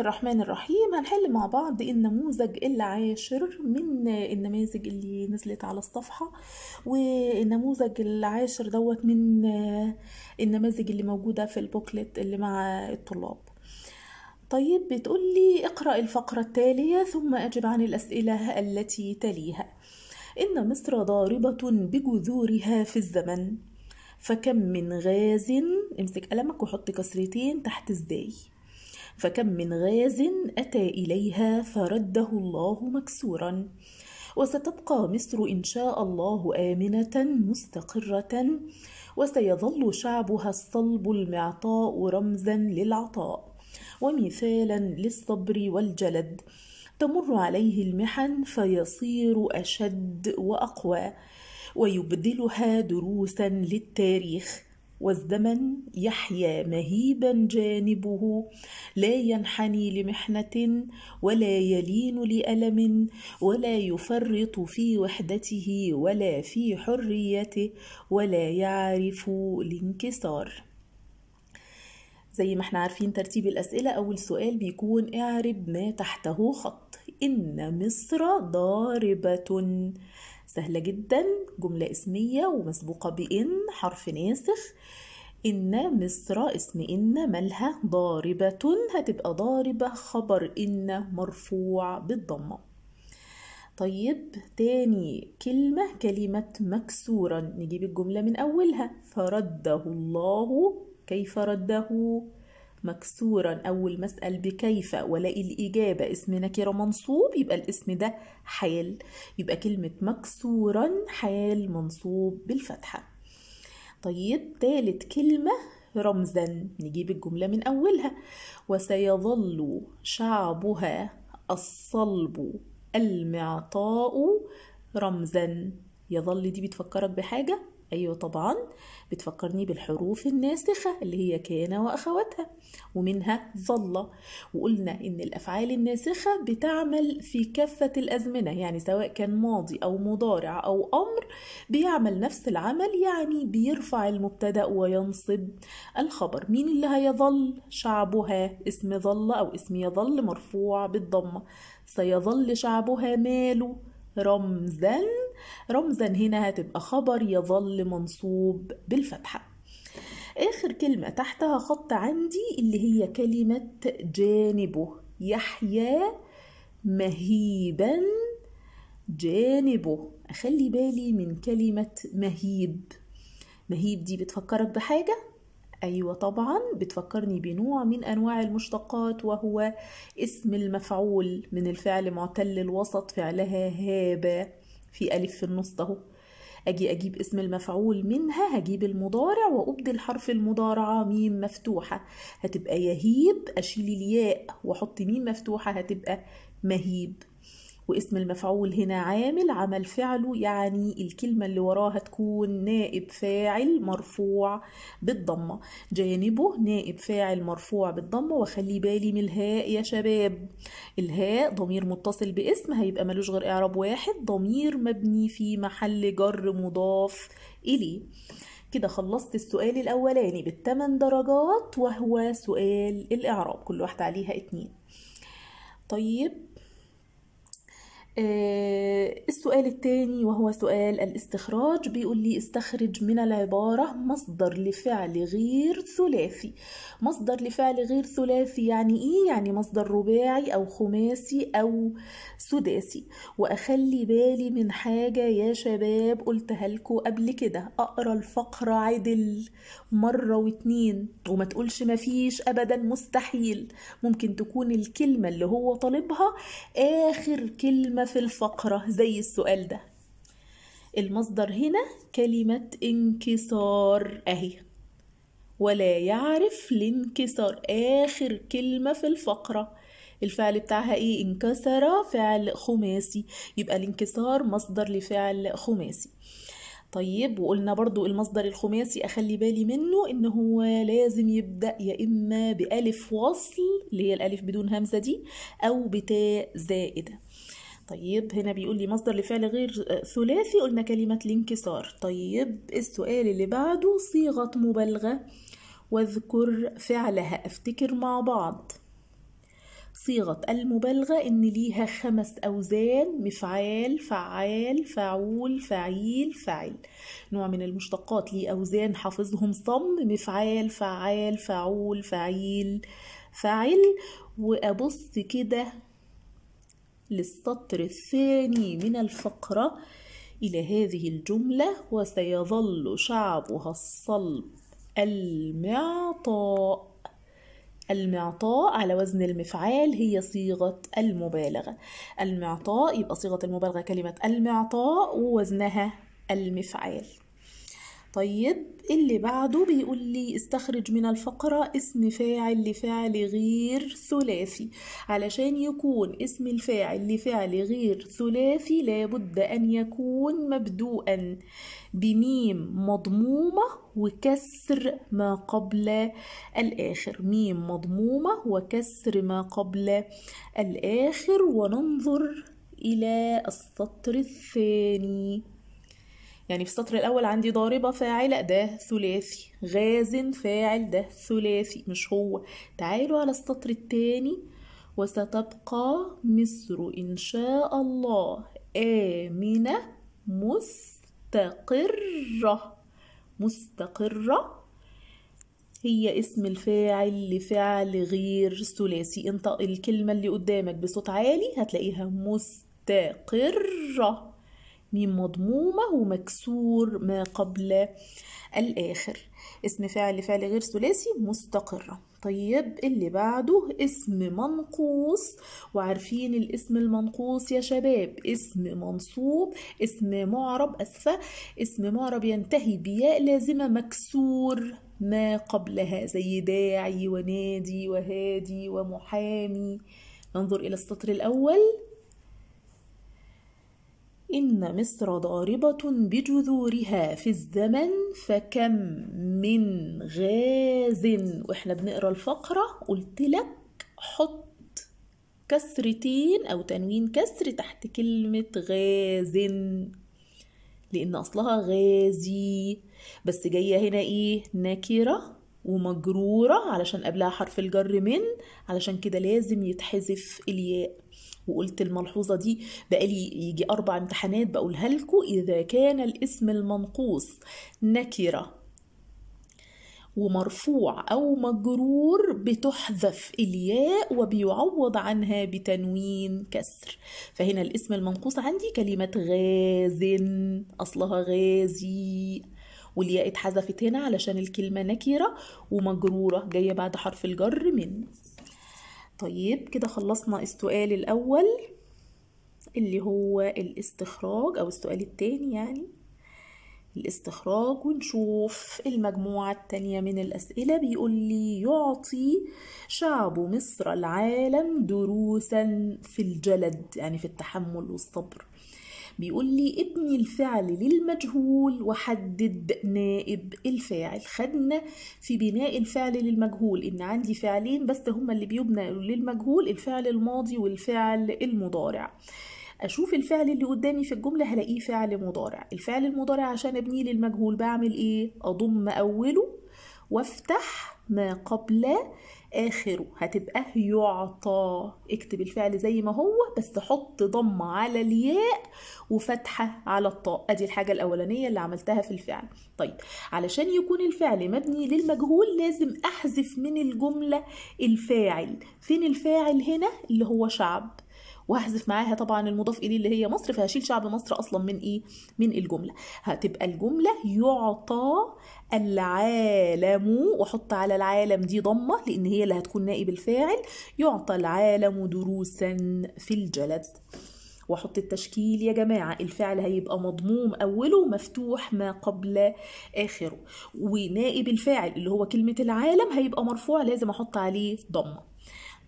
الله الرحمن الرحيم هنحل مع بعض إيه النموذج العاشر من النماذج اللي نزلت على الصفحة والنموذج العاشر دوت من النماذج اللي موجودة في البوكلت اللي مع الطلاب طيب بتقول لي اقرأ الفقرة التالية ثم أجب عن الأسئلة التي تليها إن مصر ضاربة بجذورها في الزمن فكم من غاز امسك قلمك وحط كسرتين تحت ازاي فكم من غاز أتى إليها فرده الله مكسورا وستبقى مصر إن شاء الله آمنة مستقرة وسيظل شعبها الصلب المعطاء رمزا للعطاء ومثالا للصبر والجلد تمر عليه المحن فيصير أشد وأقوى ويبدلها دروسا للتاريخ والزمن يحيا مهيبا جانبه لا ينحني لمحنه ولا يلين لالم ولا يفرط في وحدته ولا في حريته ولا يعرف الانكسار زي ما احنا عارفين ترتيب الأسئلة أول سؤال بيكون اعرب ما تحته خط إن مصر ضاربة سهلة جدا جملة اسمية ومسبوقة بإن حرف ناسخ إن مصر اسم إن مالها ضاربة هتبقى ضاربة خبر إن مرفوع بالضمة طيب تاني كلمة كلمة مكسورا نجيب الجملة من أولها فرده الله كيف رده مكسورا أول ما أسأل بكيف ولاقي الإجابة اسم نكرة منصوب يبقى الاسم ده حال يبقى كلمة مكسورا حال منصوب بالفتحة طيب تالت كلمة رمزا نجيب الجملة من أولها وسيظل شعبها الصلب المعطاء رمزا يظل دي بتفكرك بحاجة أيوة طبعا بتفكرني بالحروف الناسخة اللي هي كان وأخواتها ومنها ظل وقلنا إن الأفعال الناسخة بتعمل في كافة الأزمنة يعني سواء كان ماضي أو مضارع أو أمر بيعمل نفس العمل يعني بيرفع المبتدأ وينصب الخبر مين اللي هيظل شعبها اسم ظل أو اسم يظل مرفوع بالضمة سيظل شعبها ماله رمزا رمزا هنا هتبقى خبر يظل منصوب بالفتحة آخر كلمة تحتها خط عندي اللي هي كلمة جانبه يحيى مهيبا جانبه أخلي بالي من كلمة مهيب مهيب دي بتفكرك بحاجة أيوة طبعا بتفكرني بنوع من أنواع المشتقات وهو اسم المفعول من الفعل معتل الوسط فعلها هابة في ألف في النص أهو أجي أجيب اسم المفعول منها هجيب المضارع وأبدل حرف المضارعة ميم مفتوحة هتبقى يهيب أشيل الياء وأحط ميم مفتوحة هتبقى مهيب واسم المفعول هنا عامل عمل فعله يعني الكلمة اللي وراها تكون نائب فاعل مرفوع بالضمة جانبه نائب فاعل مرفوع بالضمة وخلي بالي من الهاء يا شباب الهاء ضمير متصل باسم هيبقى ملوش غير إعراب واحد ضمير مبني في محل جر مضاف إليه كده خلصت السؤال الأولاني بالثمان درجات وهو سؤال الإعراب كل واحدة عليها اتنين طيب آه، السؤال الثاني وهو سؤال الاستخراج بيقول لي استخرج من العبارة مصدر لفعل غير ثلاثي مصدر لفعل غير ثلاثي يعني إيه؟ يعني مصدر رباعي أو خماسي أو سداسي وأخلي بالي من حاجة يا شباب قلتها لكم قبل كده أقرأ الفقرة عدل مرة واتنين وما تقولش مفيش أبدا مستحيل ممكن تكون الكلمة اللي هو طالبها آخر كلمة في الفقرة زي السؤال ده المصدر هنا كلمة انكسار أهي ولا يعرف الانكسار آخر كلمة في الفقرة الفعل بتاعها ايه انكسر فعل خماسي يبقى الانكسار مصدر لفعل خماسي طيب وقلنا برضو المصدر الخماسي اخلي بالي منه ان هو لازم يبدا يا اما بالف وصل اللي هي الالف بدون همزه دي او بتاء زائده طيب هنا بيقول لي مصدر لفعل غير آه، ثلاثي قلنا كلمة الانكسار طيب السؤال اللي بعده صيغة مبالغة واذكر فعلها افتكر مع بعض صيغة المبالغة إن ليها خمس أوزان مفعال فعال فعول فعيل فعل نوع من المشتقات ليه أوزان حافظهم صم مفعال فعال فعول فعيل فعل وأبص كده للسطر الثاني من الفقرة إلى هذه الجملة وسيظل شعبها الصلب المعطاء المعطاء على وزن المفعال هي صيغة المبالغة المعطاء يبقى صيغة المبالغة كلمة المعطاء ووزنها المفعال طيب اللي بعده بيقول لي استخرج من الفقرة اسم فاعل لفعل غير ثلاثي علشان يكون اسم الفاعل لفعل غير ثلاثي لابد أن يكون مبدوءا بميم مضمومة وكسر ما قبل الآخر ميم مضمومة وكسر ما قبل الآخر وننظر إلى السطر الثاني يعني في السطر الأول عندي ضاربة فاعل ده ثلاثي غاز فاعل ده ثلاثي مش هو تعالوا على السطر التاني وستبقى مصر إن شاء الله آمنة مستقرة مستقرة هي اسم الفاعل لفعل غير ثلاثي انطق الكلمة اللي قدامك بصوت عالي هتلاقيها مستقرة ميم مضمومة ومكسور ما قبل الآخر اسم فاعل لفعل غير ثلاثي مستقرة طيب اللي بعده اسم منقوص وعارفين الاسم المنقوص يا شباب اسم منصوب اسم معرب أسفة اسم معرب ينتهي بياء لازمة مكسور ما قبلها زي داعي ونادي وهادي ومحامي ننظر إلى السطر الأول إن مصر ضاربة بجذورها في الزمن فكم من غاز وإحنا بنقرا الفقرة قلت لك حط كسرتين أو تنوين كسر تحت كلمة غاز لأن أصلها غازي بس جاية هنا إيه نكرة ومجرورة علشان قبلها حرف الجر من علشان كده لازم يتحذف الياء وقلت الملحوظة دي بقالي يجي أربع امتحانات بقولها لكم إذا كان الاسم المنقوص نكرة ومرفوع أو مجرور بتحذف الياء وبيعوض عنها بتنوين كسر فهنا الاسم المنقوص عندي كلمة غاز أصلها غازي والياء اتحذفت هنا علشان الكلمة نكرة ومجرورة جاية بعد حرف الجر من طيب كده خلصنا السؤال الأول اللي هو الاستخراج أو السؤال التاني يعني الاستخراج ونشوف المجموعة التانية من الأسئلة بيقول لي يعطي شعب مصر العالم دروسا في الجلد يعني في التحمل والصبر بيقول لي ابني الفعل للمجهول وحدد نائب الفاعل خدنا في بناء الفعل للمجهول ان عندي فعلين بس هما اللي بيبنى للمجهول الفعل الماضي والفعل المضارع اشوف الفعل اللي قدامي في الجمله هلاقيه فعل مضارع الفعل المضارع عشان ابنيه للمجهول بعمل ايه اضم اوله وافتح ما قبل آخره هتبقى يعطى اكتب الفعل زي ما هو بس حط ضمة على الياء وفتحة على الطاء ادي الحاجة الأولانية اللي عملتها في الفعل طيب علشان يكون الفعل مبني للمجهول لازم أحذف من الجملة الفاعل فين الفاعل هنا اللي هو شعب وهحذف معاها طبعا المضاف اليه اللي هي مصر فهشيل شعب مصر اصلا من ايه من الجمله هتبقى الجمله يعطى العالم واحط على العالم دي ضمه لان هي اللي هتكون نائب الفاعل يعطى العالم دروسا في الجلد واحط التشكيل يا جماعه الفعل هيبقى مضموم اوله مفتوح ما قبل اخره ونائب الفاعل اللي هو كلمه العالم هيبقى مرفوع لازم احط عليه ضمه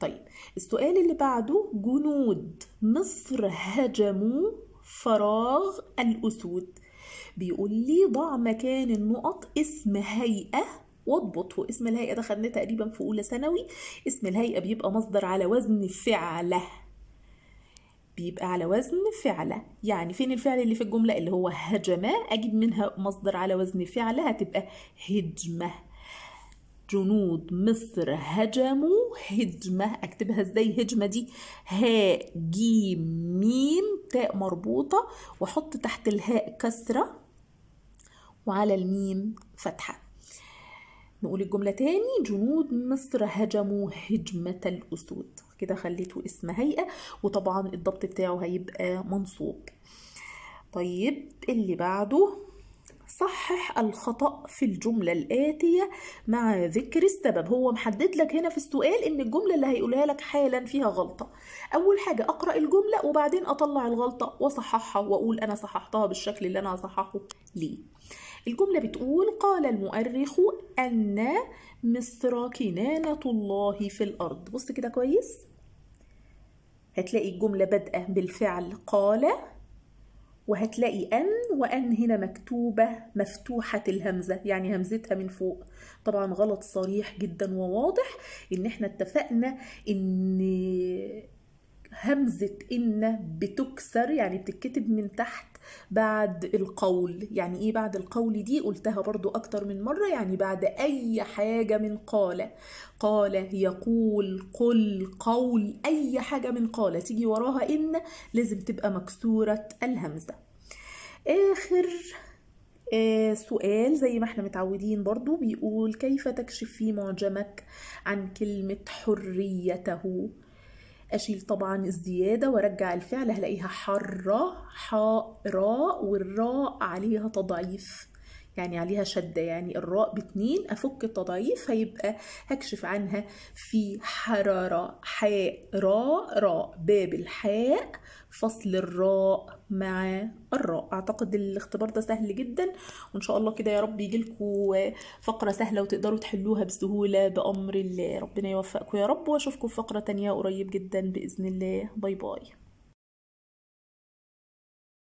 طيب السؤال اللي بعده جنود مصر هجموا فراغ الأسود بيقول لي ضع مكان النقط اسم هيئة واضبطه اسم الهيئة ده خدناه تقريبا في أولى ثانوي اسم الهيئة بيبقى مصدر على وزن فعله بيبقى على وزن فعلة يعني فين الفعل اللي في الجملة اللي هو هجمة أجيب منها مصدر على وزن فعلة هتبقى هجمة جنود مصر هجموا هجمة اكتبها ازاي هجمة دي هاء جيم ميم تاء مربوطة واحط تحت الهاء كسرة وعلى الميم فتحة نقول الجملة تاني جنود مصر هجموا هجمة الأسود كده خليته اسم هيئة وطبعا الضبط بتاعه هيبقى منصوب طيب اللي بعده صحح الخطأ في الجملة الآتية مع ذكر السبب هو محدد لك هنا في السؤال إن الجملة اللي هيقولها لك حالا فيها غلطة أول حاجة أقرأ الجملة وبعدين أطلع الغلطة وأصححها وأقول أنا صححتها بالشكل اللي أنا هصححه ليه الجملة بتقول قال المؤرخ أن مصر كنانة الله في الأرض بص كده كويس هتلاقي الجملة بادئة بالفعل قال وهتلاقي ان وان هنا مكتوبه مفتوحه الهمزه يعني همزتها من فوق طبعا غلط صريح جدا وواضح ان احنا اتفقنا ان همزة إن بتكسر يعني بتتكتب من تحت بعد القول يعني إيه بعد القول دي قلتها برضو أكتر من مرة يعني بعد أي حاجة من قال قال يقول قل قول أي حاجة من قال تيجي وراها إن لازم تبقى مكسورة الهمزة آخر آه، سؤال زي ما احنا متعودين برضو بيقول كيف تكشف في معجمك عن كلمة حريته اشيل طبعا الزياده وارجع الفعل هلاقيها حره حاء راء والراء عليها تضعيف يعني عليها شدة يعني الراء باتنين أفك التضعيف هيبقى هكشف عنها في حرارة حاء راء راء باب الحاء فصل الراء مع الراء اعتقد الاختبار ده سهل جدا وان شاء الله كده يا رب يجيلكوا فقرة سهلة وتقدروا تحلوها بسهولة بأمر الله ربنا يوفقكم يا رب واشوفكم في فقرة تانية قريب جدا بإذن الله باي باي